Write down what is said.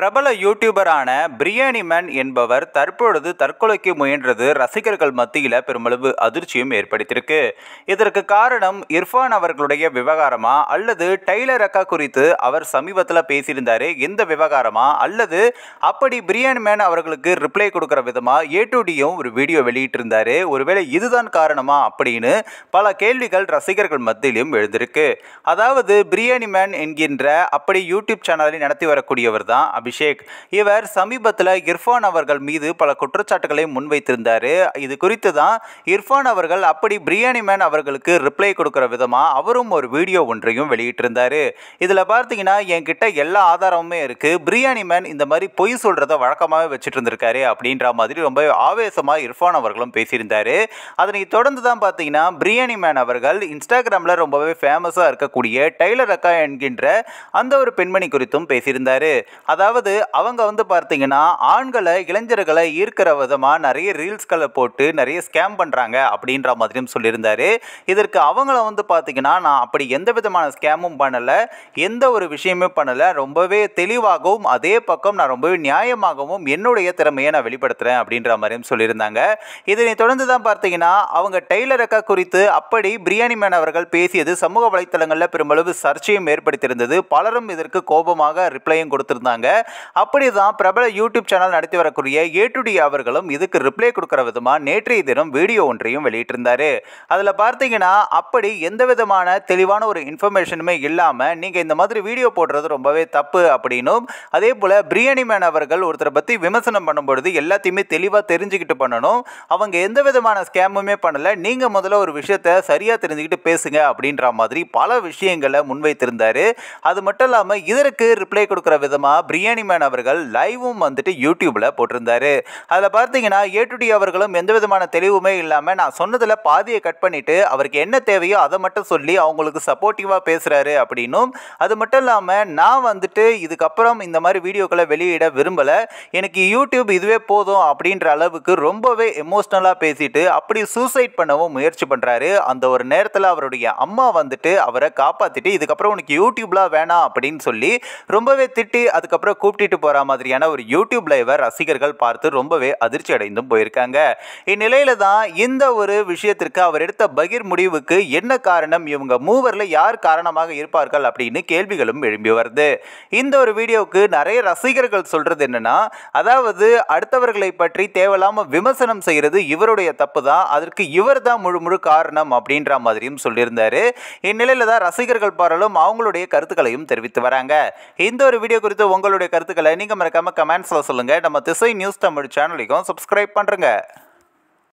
பிரபல யூடியூபரான பிரியாணி மேன் என்பவர் தற்பொழுது தற்கொலைக்கு முயன்றது ரசிகர்கள் மத்தியில் பெருமளவு அதிர்ச்சியும் ஏற்படுத்தியிருக்கு இதற்கு காரணம் இர்ஃபான் அவர்களுடைய விவகாரமா அல்லது டைலர் அக்கா குறித்து அவர் சமீபத்தில் பேசியிருந்தாரு இந்த விவகாரமா அல்லது அப்படி பிரியாணி மேன் அவர்களுக்கு ரிப்ளை கொடுக்குற விதமாக ஏ டு டியும் ஒரு வீடியோ வெளியிட்டிருந்தாரு ஒருவேளை இதுதான் காரணமா அப்படின்னு பல கேள்விகள் ரசிகர்கள் மத்தியிலும் எழுந்திருக்கு அதாவது பிரியாணி மேன் என்கின்ற அப்படி யூடியூப் சேனலை நடத்தி வரக்கூடியவர் தான் அபி அபிஷேக் இவர் சமீபத்தில் இர்ஃபான் அவர்கள் மீது பல குற்றச்சாட்டுகளை முன்வைத்திருந்தார் இது குறித்து தான் இர்ஃபான் அவர்கள் அப்படி பிரியாணி மேன் அவர்களுக்கு ரிப்ளை கொடுக்குற விதமாக அவரும் ஒரு வீடியோ ஒன்றையும் வெளியிட்டிருந்தார் இதில் பார்த்தீங்கன்னா என்கிட்ட எல்லா ஆதாரமுமே இருக்குது பிரியாணி மேன் இந்த மாதிரி பொய் சொல்கிறத வழக்கமாகவே வச்சுட்டு இருந்திருக்காரு அப்படின்ற மாதிரி ரொம்ப ஆவேசமாக இர்ஃபான் அவர்களும் பேசியிருந்தார் அதனை தொடர்ந்து தான் பார்த்தீங்கன்னா பிரியாணி மேன் அவர்கள் இன்ஸ்டாகிராமில் ரொம்பவே ஃபேமஸாக இருக்கக்கூடிய டைலர் அக்கா என்கின்ற அந்த ஒரு பெண்மணி குறித்தும் பேசியிருந்தார் அதாவது அதாவது அவங்க வந்து பார்த்தீங்கன்னா ஆண்களை இளைஞர்களை ஈர்க்கிற விதமாக நிறைய ரீல்ஸ்களை போட்டு நிறைய ஸ்கேம் பண்ணுறாங்க அப்படின்ற மாதிரியும் சொல்லியிருந்தாரு இதற்கு அவங்கள வந்து பார்த்தீங்கன்னா நான் அப்படி எந்த விதமான ஸ்கேமும் பண்ணலை எந்த ஒரு விஷயமும் பண்ணலை ரொம்பவே தெளிவாகவும் அதே பக்கம் நான் ரொம்பவே நியாயமாகவும் என்னுடைய திறமையை நான் வெளிப்படுத்துகிறேன் அப்படின்ற மாதிரியும் சொல்லியிருந்தாங்க இதனை தொடர்ந்து தான் பார்த்தீங்கன்னா அவங்க டெய்லரக்கா குறித்து அப்படி பிரியாணி மேன் அவர்கள் பேசியது சமூக வலைத்தளங்களில் பெருமளவு சர்ச்சையும் ஏற்படுத்தியிருந்தது பலரும் இதற்கு கோபமாக ரிப்ளையும் கொடுத்திருந்தாங்க அப்படிதான் பிரபல யூடியூப் சேனல் நடத்தி வரக்கூடிய ஏ டு டி அவர்களும் இதுக்கு ரிப்ளை கொடுக்குற விதமாக நேற்றைய தினம் வீடியோ ஒன்றையும் வெளியிட்டிருந்தார் அதில் பார்த்தீங்கன்னா அப்படி எந்த விதமான தெளிவான ஒரு இன்ஃபர்மேஷனுமே இல்லாமல் நீங்கள் இந்த மாதிரி வீடியோ போடுறது ரொம்பவே தப்பு அப்படின்னும் அதே போல் பிரியாணி மேன் அவர்கள் ஒருத்தரை பற்றி விமர்சனம் பண்ணும்பொழுது எல்லாத்தையுமே தெளிவாக தெரிஞ்சுக்கிட்டு பண்ணணும் அவங்க எந்த விதமான ஸ்கேமுமே பண்ணலை நீங்கள் முதல்ல ஒரு விஷயத்தை சரியாக தெரிஞ்சுக்கிட்டு பேசுங்க அப்படின்ற மாதிரி பல விஷயங்களை முன்வைத்திருந்தார் அது மட்டும் இல்லாமல் இதற்கு ரிப்ளை கொடுக்குற விதமாக பிரியாணி மேன் அவர்கள் லைவும் வந்துட்டு யூடியூப்பில் போட்டிருந்தாரு அதில் பார்த்தீங்கன்னா ஏ டு டி அவர்களும் எந்த விதமான தெளிவுமே இல்லாமல் நான் சொன்னதில் பாதியை கட் பண்ணிவிட்டு அவருக்கு என்ன தேவையோ அதை மட்டும் சொல்லி அவங்களுக்கு சப்போர்ட்டிவாக பேசுகிறாரு அப்படின்னும் அது மட்டும் இல்லாமல் நான் வந்துட்டு இதுக்கப்புறம் இந்த மாதிரி வீடியோக்களை வெளியிட விரும்பலை எனக்கு யூடியூப் இதுவே போதும் அப்படின்ற அளவுக்கு ரொம்பவே எமோஷ்னலாக பேசிட்டு அப்படி சூசைட் பண்ணவும் முயற்சி பண்ணுறாரு அந்த ஒரு நேரத்தில் அவருடைய அம்மா வந்துட்டு அவரை காப்பாற்றிட்டு இதுக்கப்புறம் உனக்கு யூடியூப்லாம் வேணாம் அப்படின்னு சொல்லி ரொம்பவே திட்டி அதுக்கப்புறம் கூப்பிட்டுட்டு போகிற மாதிரியான ஒரு யூடியூப் லைவர் ரசிகர்கள் பார்த்து ரொம்பவே அதிர்ச்சி அடைந்தும் போயிருக்காங்க இந்நிலையில தான் இந்த ஒரு விஷயத்திற்கு அவர் எடுத்த பகிர் முடிவுக்கு என்ன காரணம் இவங்க மூவரில் யார் காரணமாக இருப்பார்கள் அப்படின்னு கேள்விகளும் எழும்பி வருது இந்த ஒரு வீடியோவுக்கு நிறைய ரசிகர்கள் சொல்கிறது என்னன்னா அதாவது அடுத்தவர்களை பற்றி தேவையில்லாமல் விமர்சனம் செய்கிறது இவருடைய தப்பு தான் அதற்கு இவர் தான் முழு முழு காரணம் அப்படின்ற மாதிரியும் சொல்லியிருந்தாரு இந்நிலையில தான் ரசிகர்கள் பாரலும் அவங்களுடைய கருத்துக்களையும் தெரிவித்து வராங்க இந்த ஒரு வீடியோ குறித்து உங்களுடைய கருத்துக்களை நீங்கள் மறக்காமல் கமெண்ட்ஸில் சொல்லுங்கள் நம்ம திசை நியூஸ் தமிழ் சேனலுக்கும் சப்ஸ்கிரைப் பண்ணுறங்க